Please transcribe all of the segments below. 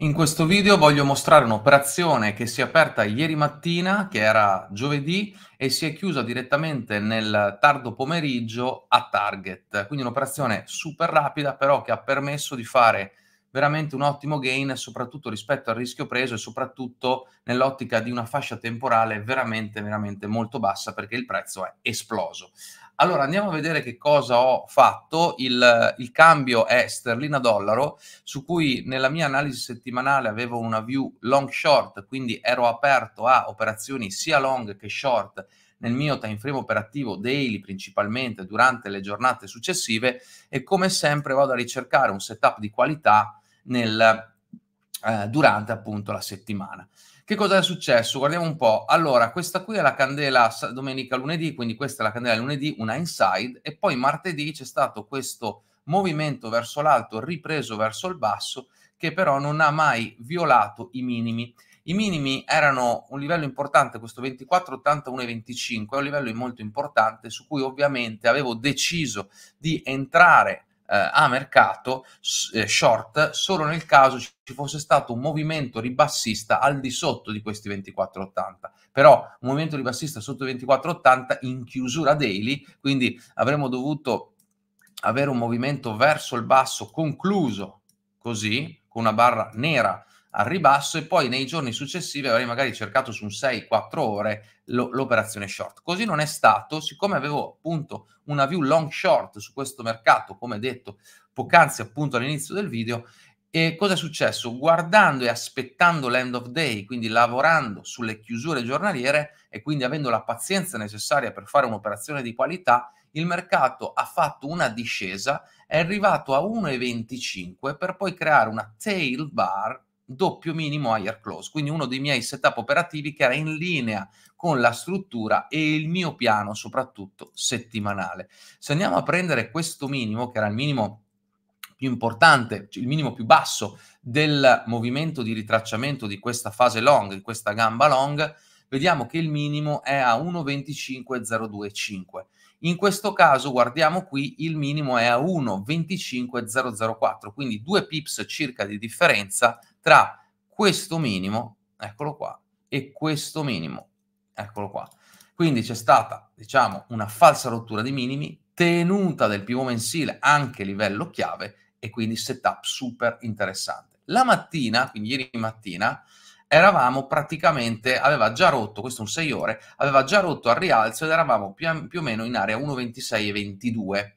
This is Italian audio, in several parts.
In questo video voglio mostrare un'operazione che si è aperta ieri mattina, che era giovedì, e si è chiusa direttamente nel tardo pomeriggio a Target. Quindi un'operazione super rapida, però che ha permesso di fare veramente un ottimo gain, soprattutto rispetto al rischio preso e soprattutto nell'ottica di una fascia temporale veramente, veramente molto bassa perché il prezzo è esploso. Allora andiamo a vedere che cosa ho fatto. Il, il cambio è sterlina-dollaro, su cui nella mia analisi settimanale avevo una view long-short, quindi ero aperto a operazioni sia long che short nel mio time frame operativo daily principalmente durante le giornate successive e come sempre vado a ricercare un setup di qualità nel, eh, durante appunto la settimana. Che cosa è successo? Guardiamo un po'. Allora, questa qui è la candela domenica lunedì, quindi questa è la candela lunedì, una inside, e poi martedì c'è stato questo movimento verso l'alto, ripreso verso il basso, che però non ha mai violato i minimi. I minimi erano un livello importante, questo 24, 81 25, è un livello molto importante su cui ovviamente avevo deciso di entrare eh, a mercato eh, short solo nel caso ci fosse stato un movimento ribassista al di sotto di questi 24,80 però un movimento ribassista sotto i 24,80 in chiusura daily quindi avremmo dovuto avere un movimento verso il basso concluso così con una barra nera al ribasso e poi nei giorni successivi avrei magari cercato su un 6-4 ore lo, l'operazione short. Così non è stato, siccome avevo appunto una view long short su questo mercato, come detto poc'anzi appunto all'inizio del video, e cosa è successo? Guardando e aspettando l'end of day, quindi lavorando sulle chiusure giornaliere e quindi avendo la pazienza necessaria per fare un'operazione di qualità, il mercato ha fatto una discesa, è arrivato a 1,25 per poi creare una tail bar doppio minimo higher close, quindi uno dei miei setup operativi che era in linea con la struttura e il mio piano soprattutto settimanale. Se andiamo a prendere questo minimo, che era il minimo più importante, il minimo più basso del movimento di ritracciamento di questa fase long, di questa gamba long, vediamo che il minimo è a 1,25025. In questo caso, guardiamo qui, il minimo è a 1,25004, quindi 2 pips circa di differenza tra questo minimo, eccolo qua, e questo minimo, eccolo qua. Quindi c'è stata, diciamo, una falsa rottura di minimi, tenuta del primo mensile anche livello chiave e quindi setup super interessante. La mattina, quindi ieri mattina, eravamo praticamente, aveva già rotto, questo è un 6 ore, aveva già rotto al rialzo ed eravamo più, più o meno in area 1,26 e 22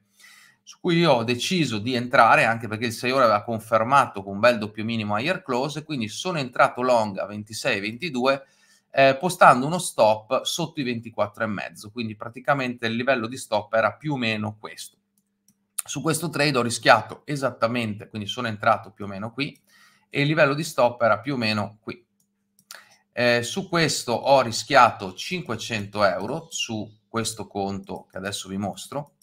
su cui io ho deciso di entrare anche perché il 6 ore aveva confermato con un bel doppio minimo a year close, quindi sono entrato long a 26-22 eh, postando uno stop sotto i 24,5, quindi praticamente il livello di stop era più o meno questo. Su questo trade ho rischiato esattamente, quindi sono entrato più o meno qui e il livello di stop era più o meno qui. Eh, su questo ho rischiato 500 euro su questo conto che adesso vi mostro,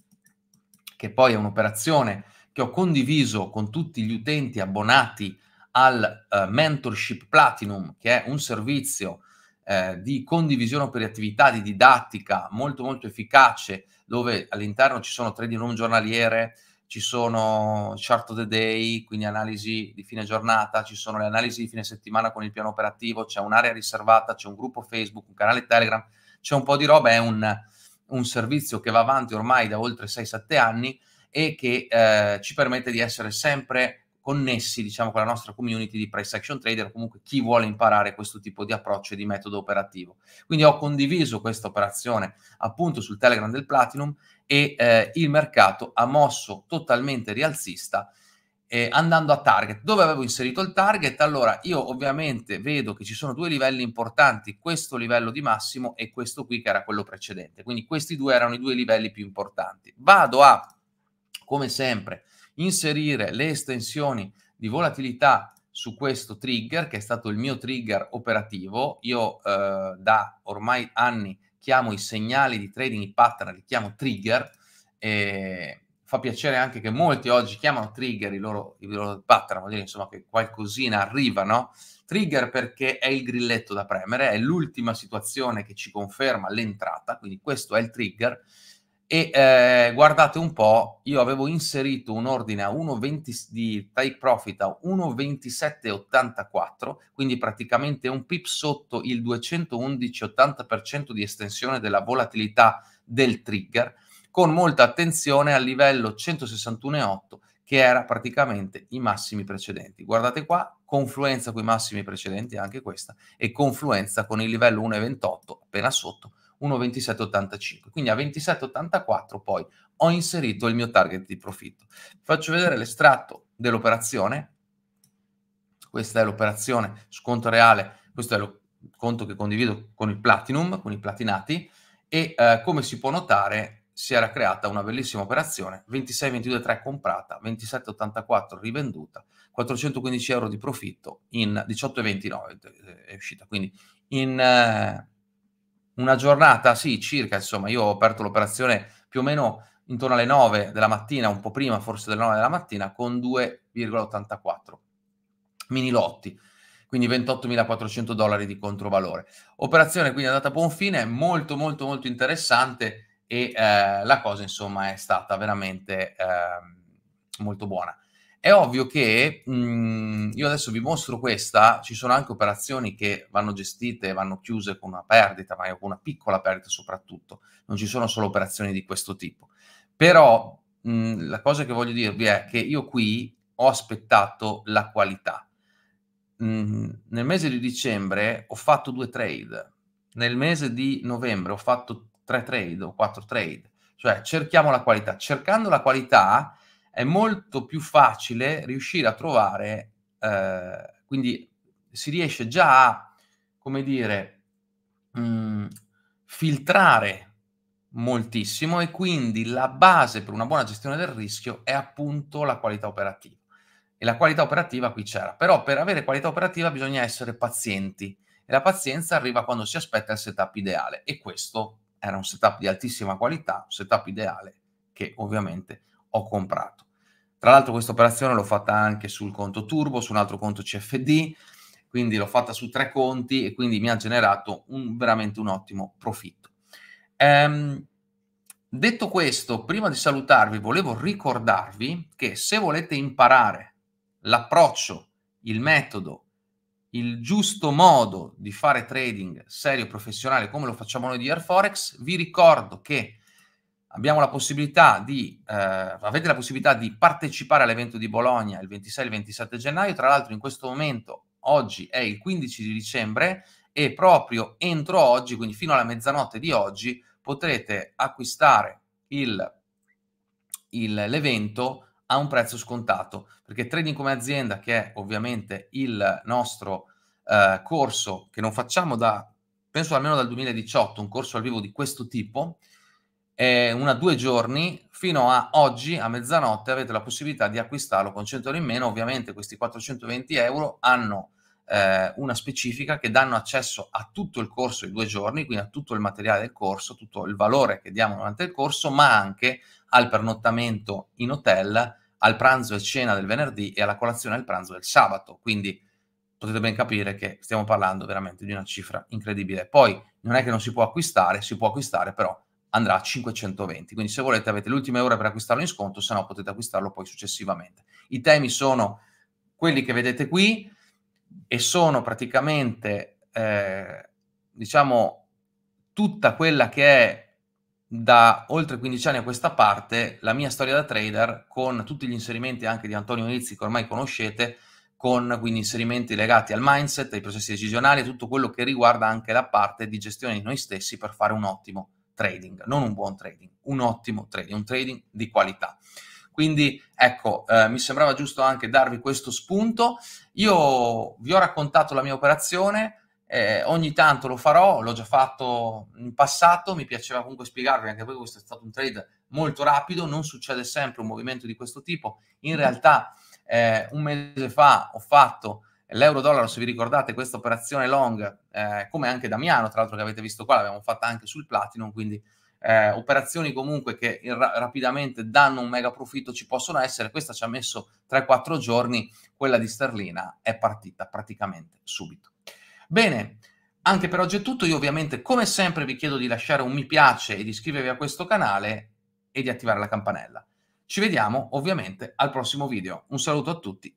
che poi è un'operazione che ho condiviso con tutti gli utenti abbonati al eh, Mentorship Platinum, che è un servizio eh, di condivisione operatività, attività di didattica molto molto efficace, dove all'interno ci sono trading room giornaliere, ci sono chart of the day, quindi analisi di fine giornata, ci sono le analisi di fine settimana con il piano operativo, c'è un'area riservata, c'è un gruppo Facebook, un canale Telegram, c'è un po' di roba, è un, un servizio che va avanti ormai da oltre 6-7 anni e che eh, ci permette di essere sempre connessi diciamo con la nostra community di price action trader comunque chi vuole imparare questo tipo di approccio e di metodo operativo quindi ho condiviso questa operazione appunto sul telegram del platinum e eh, il mercato ha mosso totalmente rialzista eh, andando a target. Dove avevo inserito il target? Allora io ovviamente vedo che ci sono due livelli importanti, questo livello di massimo e questo qui che era quello precedente. Quindi questi due erano i due livelli più importanti. Vado a, come sempre, inserire le estensioni di volatilità su questo trigger che è stato il mio trigger operativo. Io eh, da ormai anni chiamo i segnali di trading pattern, li chiamo trigger. E fa piacere anche che molti oggi chiamano trigger i loro, i loro pattern, vuol dire insomma che qualcosina arriva, no? Trigger perché è il grilletto da premere, è l'ultima situazione che ci conferma l'entrata, quindi questo è il trigger. E eh, guardate un po', io avevo inserito un ordine a 1,20 di take profit a 1,2784, quindi praticamente un pip sotto il 211,80% di estensione della volatilità del trigger, con molta attenzione al livello 161,8 che era praticamente i massimi precedenti. Guardate qua, confluenza con i massimi precedenti, anche questa, e confluenza con il livello 1,28 appena sotto 1,2785. Quindi a 27,84 poi ho inserito il mio target di profitto. faccio vedere l'estratto dell'operazione. Questa è l'operazione sconto reale, questo è il conto che condivido con il Platinum, con i platinati e eh, come si può notare si era creata una bellissima operazione, 26,22,3 comprata, 27,84 rivenduta, 415 euro di profitto in 18,29 eh, è uscita, quindi in... Eh, una giornata, sì, circa, insomma, io ho aperto l'operazione più o meno intorno alle 9 della mattina, un po' prima forse delle 9 della mattina, con 2,84 mini lotti, quindi 28.400 dollari di controvalore. Operazione quindi andata a buon fine, molto molto molto interessante e eh, la cosa insomma è stata veramente eh, molto buona. È ovvio che mh, mhmm, io adesso vi mostro questa, ci sono anche operazioni che vanno gestite, vanno chiuse con una perdita, ma con una piccola perdita soprattutto, non ci sono solo operazioni di questo tipo. Però mh, mhmm, la cosa che voglio dirvi è che io qui ho aspettato la qualità. Mh, mhmm, nel mese di dicembre ho fatto due trade, nel mese di novembre ho fatto tre trade o quattro trade, cioè cerchiamo la qualità. Cercando la qualità è molto più facile riuscire a trovare, eh, quindi si riesce già a, come dire, mh, mm, filtrare moltissimo e quindi la base per una buona gestione del rischio è appunto la qualità operativa. E la qualità operativa qui c'era, però per avere qualità operativa bisogna essere pazienti e la pazienza arriva quando si aspetta il setup ideale e questo era un setup di altissima qualità, un setup ideale che ovviamente ho comprato. Tra l'altro questa operazione l'ho fatta anche sul conto Turbo, su un altro conto CFD, quindi l'ho fatta su tre conti e quindi mi ha generato un, veramente un ottimo profitto. Ehm, detto questo, prima di salutarvi volevo ricordarvi che se volete imparare l'approccio, il metodo, il giusto modo di fare trading serio e professionale come lo facciamo noi di Airforex, vi ricordo che abbiamo la possibilità di, eh, avete la possibilità di partecipare all'evento di Bologna il 26 e il 27 gennaio. Tra l'altro, in questo momento, oggi è il 15 di dicembre e proprio entro oggi, quindi fino alla mezzanotte di oggi, potrete acquistare il, il, l'evento a un prezzo scontato. Perché Trading come azienda, che è ovviamente il nostro eh, corso che non facciamo da, penso almeno dal 2018, un corso al vivo di questo tipo, eh, una due giorni fino a oggi a mezzanotte avete la possibilità di acquistarlo con 100 euro in meno ovviamente questi 420 euro hanno eh, una specifica che danno accesso a tutto il corso di due giorni quindi a tutto il materiale del corso tutto il valore che diamo durante il corso ma anche al pernottamento in hotel al pranzo e cena del venerdì e alla colazione e al pranzo del sabato quindi potete ben capire che stiamo parlando veramente di una cifra incredibile poi non è che non si può acquistare si può acquistare però andrà a 520. Quindi se volete avete l'ultima ora per acquistarlo in sconto, se no potete acquistarlo poi successivamente. I temi sono quelli che vedete qui e sono praticamente, eh, diciamo, tutta quella che è da oltre 15 anni a questa parte la mia storia da trader con tutti gli inserimenti anche di Antonio Rizzi che ormai conoscete, con quindi inserimenti legati al mindset, ai processi decisionali, e tutto quello che riguarda anche la parte di gestione di noi stessi per fare un ottimo trading, non un buon trading, un ottimo trading, un trading di qualità. Quindi ecco, eh, mi sembrava giusto anche darvi questo spunto. Io vi ho raccontato la mia operazione, eh, ogni tanto lo farò, l'ho già fatto in passato, mi piaceva comunque spiegarvi, anche perché questo è stato un trade molto rapido, non succede sempre un movimento di questo tipo. In realtà eh, un mese fa ho fatto l'euro-dollaro, se vi ricordate questa operazione long, eh, come anche Damiano, tra l'altro che avete visto qua, l'abbiamo fatta anche sul Platinum, quindi eh, operazioni comunque che ra- rapidamente danno un mega profitto ci possono essere, questa ci ha messo 3-4 giorni, quella di sterlina è partita praticamente subito. Bene, anche per oggi è tutto, io ovviamente come sempre vi chiedo di lasciare un mi piace e di iscrivervi a questo canale e di attivare la campanella. Ci vediamo ovviamente al prossimo video. Un saluto a tutti.